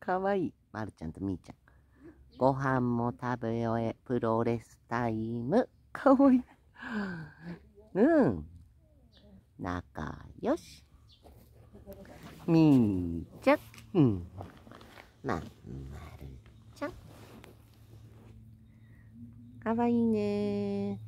かわいい。まるちゃんとみーちゃん。ご飯も食べ終え、プロレスタイム。かわいい。うん。仲良し。みーちゃん。うん。ま、まるちゃん。かわいいね